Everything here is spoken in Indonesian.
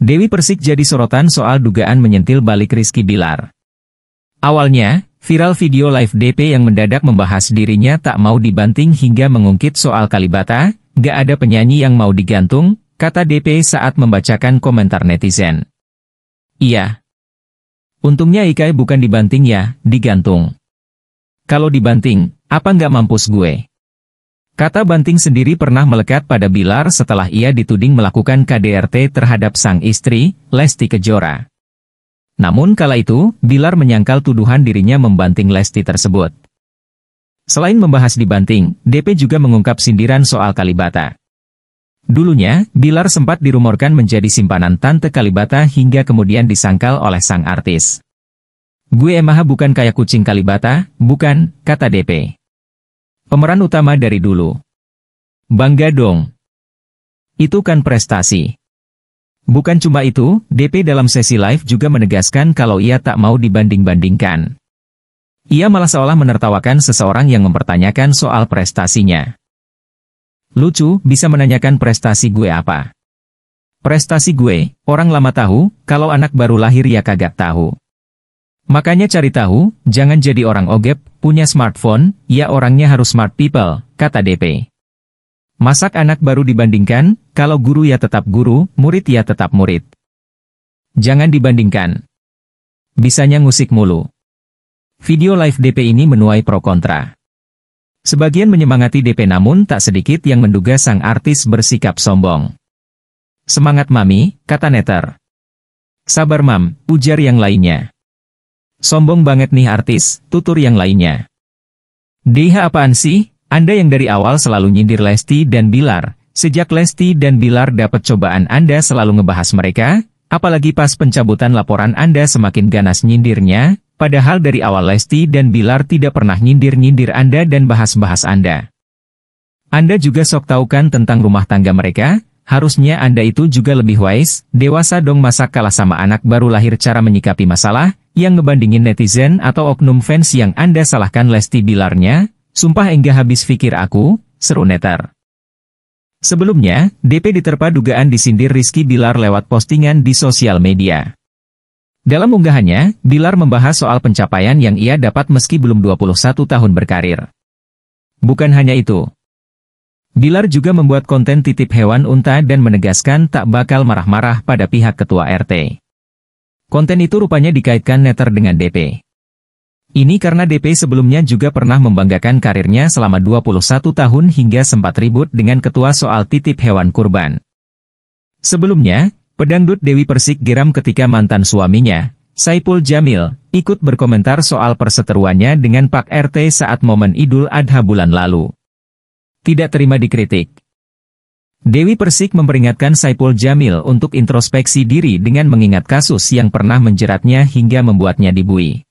Dewi Persik jadi sorotan soal dugaan menyentil balik Rizky Bilar. Awalnya, viral video live DP yang mendadak membahas dirinya tak mau dibanting hingga mengungkit soal Kalibata, gak ada penyanyi yang mau digantung, kata DP saat membacakan komentar netizen. Iya. Untungnya Ikai bukan dibanting ya, digantung. Kalau dibanting, apa nggak mampus gue? Kata Banting sendiri pernah melekat pada Bilar setelah ia dituding melakukan KDRT terhadap sang istri, Lesti Kejora. Namun kala itu, Bilar menyangkal tuduhan dirinya membanting Lesti tersebut. Selain membahas dibanting, DP juga mengungkap sindiran soal Kalibata. Dulunya, Bilar sempat dirumorkan menjadi simpanan Tante Kalibata hingga kemudian disangkal oleh sang artis. Gue emaha bukan kayak kucing Kalibata, bukan, kata DP. Pemeran utama dari dulu. Bangga dong. Itu kan prestasi. Bukan cuma itu, DP dalam sesi live juga menegaskan kalau ia tak mau dibanding-bandingkan. Ia malah seolah menertawakan seseorang yang mempertanyakan soal prestasinya. Lucu, bisa menanyakan prestasi gue apa. Prestasi gue, orang lama tahu, kalau anak baru lahir ya kagak tahu. Makanya cari tahu, jangan jadi orang ogep, punya smartphone, ya orangnya harus smart people, kata DP. Masak anak baru dibandingkan, kalau guru ya tetap guru, murid ya tetap murid. Jangan dibandingkan. Bisanya ngusik mulu. Video live DP ini menuai pro kontra. Sebagian menyemangati DP namun tak sedikit yang menduga sang artis bersikap sombong. Semangat mami, kata netter. Sabar mam, ujar yang lainnya. Sombong banget nih artis, tutur yang lainnya. DH apaan sih? Anda yang dari awal selalu nyindir Lesti dan Bilar. Sejak Lesti dan Bilar dapat cobaan Anda selalu ngebahas mereka, apalagi pas pencabutan laporan Anda semakin ganas nyindirnya, padahal dari awal Lesti dan Bilar tidak pernah nyindir-nyindir Anda dan bahas-bahas Anda. Anda juga sok tahu kan tentang rumah tangga mereka, harusnya Anda itu juga lebih wise, dewasa dong masa kalah sama anak baru lahir cara menyikapi masalah, yang ngebandingin netizen atau oknum fans yang Anda salahkan Lesti Bilarnya, sumpah enggak habis pikir aku, seru netar. Sebelumnya, DP diterpa dugaan disindir Rizky Bilar lewat postingan di sosial media. Dalam unggahannya, Bilar membahas soal pencapaian yang ia dapat meski belum 21 tahun berkarir. Bukan hanya itu. Bilar juga membuat konten titip hewan unta dan menegaskan tak bakal marah-marah pada pihak ketua RT. Konten itu rupanya dikaitkan Nether dengan DP. Ini karena DP sebelumnya juga pernah membanggakan karirnya selama 21 tahun hingga sempat ribut dengan ketua soal titip hewan kurban. Sebelumnya, pedangdut Dewi Persik geram ketika mantan suaminya, Saipul Jamil, ikut berkomentar soal perseteruannya dengan Pak RT saat momen Idul Adha bulan lalu. Tidak terima dikritik, Dewi Persik memperingatkan Saipul Jamil untuk introspeksi diri dengan mengingat kasus yang pernah menjeratnya hingga membuatnya dibui.